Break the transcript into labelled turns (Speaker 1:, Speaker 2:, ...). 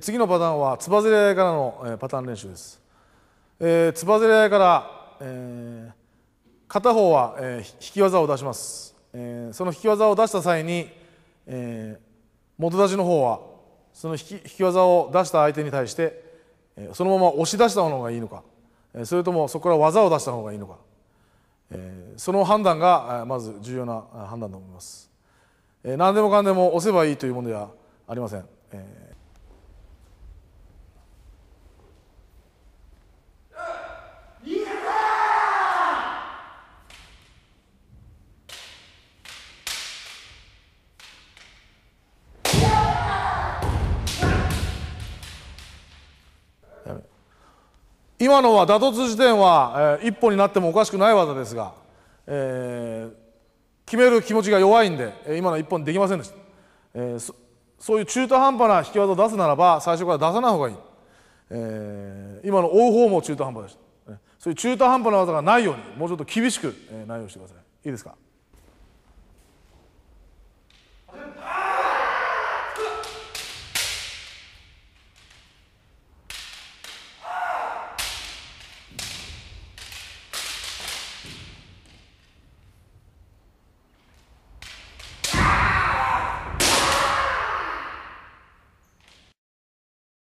Speaker 1: 次のパターンはつばぜり合いからのパターン練習です。えー、つばぜり合いから、えー、片方は、えー、引き技を出します、えー、その引き技を出した際に、えー、元立ちの方はその引き引き技を出した相手に対して、えー、そのまま押し出した方がいいのか、えそれともそこから技を出した方がいいのか、えー、その判断がまず重要な判断だと思います、えー、何でもかんでも押せばいいというものではありません、えー今のは打突時点は、えー、一歩になってもおかしくない技ですが、えー、決める気持ちが弱いんで今のは一本できませんでした、えー、そそういう中途半端な引き技を出すならば最初から出さない方がいい、えー、今の追う方も中途半端でした、そういう中途半端な技がないようにもうちょっと厳しく、えー、内容してくださいいいですか